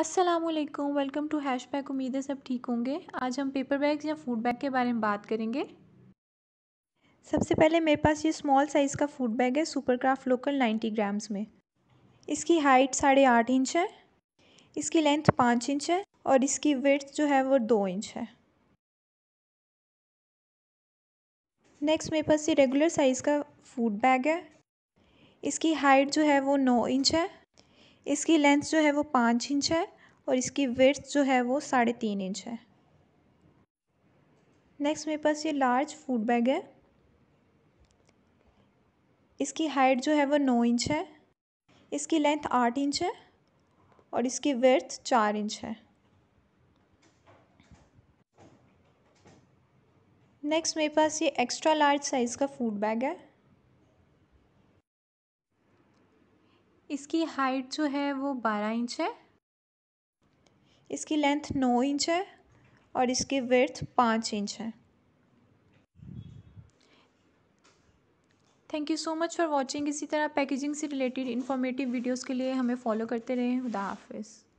अस्सलाम वालेकुम welcome to hash bag उम्मीद है सब ठीक होंगे आज हम पेपर बैग या फूड बैग के बारे में बात करेंगे सबसे पहले मेरे पास ये स्मॉल साइज़ का फूड बैग है super kraft local ninety grams में इसकी हाइट साढ़े आठ इंच है इसकी लेंथ पाँच इंच है और इसकी वर्थ जो है वो दो इंच है नेक्स्ट मेरे पास ये रेगुलर साइज़ का फूड बैग है इसकी हाइट जो है वो नौ इंच है इसकी लेंथ जो है वो पाँच इंच है और इसकी वर्थ जो है वो साढ़े तीन इंच है नेक्स्ट मेरे पास ये लार्ज फूड बैग है इसकी हाइट जो है वो नौ इंच है इसकी लेंथ आठ इंच है और इसकी वर्थ चार इंच है नेक्स्ट मेरे पास ये एक्स्ट्रा लार्ज साइज़ का फूड बैग है इसकी हाइट जो है वो बारह इंच है इसकी लेंथ नौ इंच है और इसकी विर्थ पाँच इंच है thank you so much for watching इसी तरह पैकेजिंग से रिलेटेड इन्फॉर्मेटिव वीडियोज़ के लिए हमें फॉलो करते रहें खुदा हाफिज़